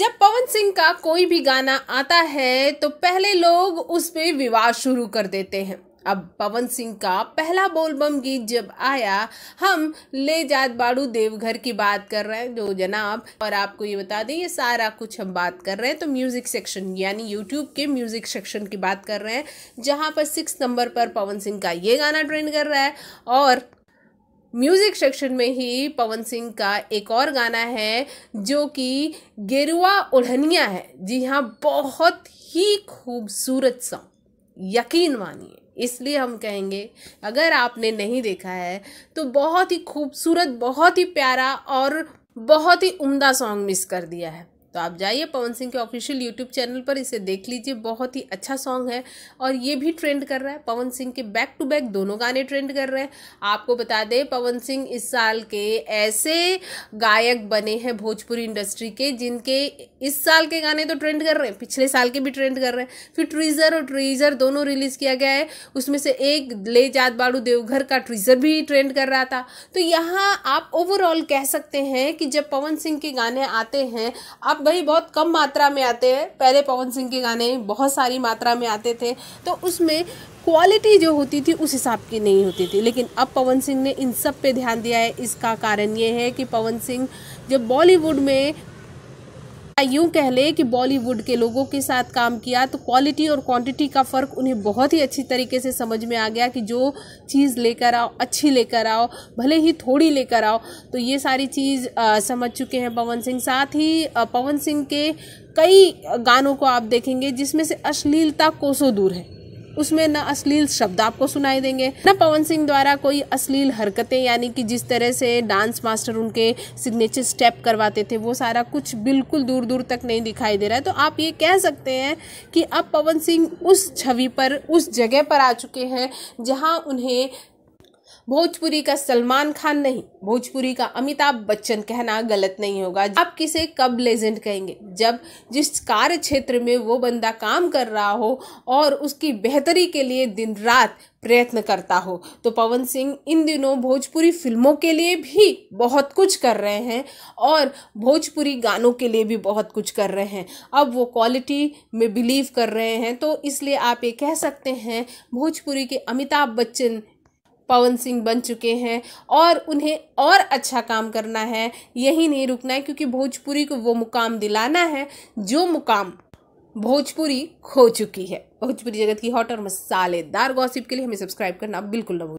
जब पवन सिंह का कोई भी गाना आता है तो पहले लोग उस पर विवाद शुरू कर देते हैं अब पवन सिंह का पहला बोलबम गीत जब आया हम ले जात बाड़ू देवघर की बात कर रहे हैं जो जनाब और आपको ये बता दें ये सारा कुछ हम बात कर रहे हैं तो म्यूज़िक सेक्शन यानी यूट्यूब के म्यूज़िक सेक्शन की बात कर रहे हैं जहाँ पर सिक्स नंबर पर पवन सिंह का ये गाना ट्रेंड कर रहा है और म्यूज़िक सेक्शन में ही पवन सिंह का एक और गाना है जो कि गेरुआ उल्हनिया है जी हाँ बहुत ही खूबसूरत सॉन्ग यकीन मानिए इसलिए हम कहेंगे अगर आपने नहीं देखा है तो बहुत ही खूबसूरत बहुत ही प्यारा और बहुत ही उम्दा सॉन्ग मिस कर दिया है तो आप जाइए पवन सिंह के ऑफिशियल यूट्यूब चैनल पर इसे देख लीजिए बहुत ही अच्छा सॉन्ग है और ये भी ट्रेंड कर रहा है पवन सिंह के बैक टू बैक दोनों गाने ट्रेंड कर रहे हैं आपको बता दें पवन सिंह इस साल के ऐसे गायक बने हैं भोजपुरी इंडस्ट्री के जिनके इस साल के गाने तो ट्रेंड कर रहे हैं पिछले साल के भी ट्रेंड कर रहे हैं फिर ट्रीजर और ट्रीजर दोनों रिलीज किया गया है उसमें से एक ले जात बाड़ू देवघर का ट्रीजर भी ट्रेंड कर रहा था तो यहाँ आप ओवरऑल कह सकते हैं कि जब पवन सिंह के गाने आते हैं आप भाई बहुत कम मात्रा में आते हैं पहले पवन सिंह के गाने बहुत सारी मात्रा में आते थे तो उसमें क्वालिटी जो होती थी उस हिसाब की नहीं होती थी लेकिन अब पवन सिंह ने इन सब पे ध्यान दिया है इसका कारण ये है कि पवन सिंह जब बॉलीवुड में यूं कह ले कि बॉलीवुड के लोगों के साथ काम किया तो क्वालिटी और क्वांटिटी का फ़र्क उन्हें बहुत ही अच्छी तरीके से समझ में आ गया कि जो चीज़ लेकर आओ अच्छी लेकर आओ भले ही थोड़ी लेकर आओ तो ये सारी चीज़ समझ चुके हैं पवन सिंह साथ ही पवन सिंह के कई गानों को आप देखेंगे जिसमें से अश्लीलता कोसों दूर है उसमें न अश्लील शब्द आपको सुनाई देंगे न पवन सिंह द्वारा कोई अश्लील हरकतें यानी कि जिस तरह से डांस मास्टर उनके सिग्नेचर स्टेप करवाते थे वो सारा कुछ बिल्कुल दूर दूर तक नहीं दिखाई दे रहा है तो आप ये कह सकते हैं कि अब पवन सिंह उस छवि पर उस जगह पर आ चुके हैं जहाँ उन्हें भोजपुरी का सलमान खान नहीं भोजपुरी का अमिताभ बच्चन कहना गलत नहीं होगा आप किसे कब लेजेंड कहेंगे जब जिस कार्य क्षेत्र में वो बंदा काम कर रहा हो और उसकी बेहतरी के लिए दिन रात प्रयत्न करता हो तो पवन सिंह इन दिनों भोजपुरी फिल्मों के लिए भी बहुत कुछ कर रहे हैं और भोजपुरी गानों के लिए भी बहुत कुछ कर रहे हैं अब वो क्वालिटी में बिलीव कर रहे हैं तो इसलिए आप ये कह सकते हैं भोजपुरी के अमिताभ बच्चन पवन सिंह बन चुके हैं और उन्हें और अच्छा काम करना है यही नहीं रुकना है क्योंकि भोजपुरी को वो मुकाम दिलाना है जो मुकाम भोजपुरी खो चुकी है भोजपुरी जगत की हॉट और मसालेदार गॉसिप के लिए हमें सब्सक्राइब करना बिल्कुल ना भूल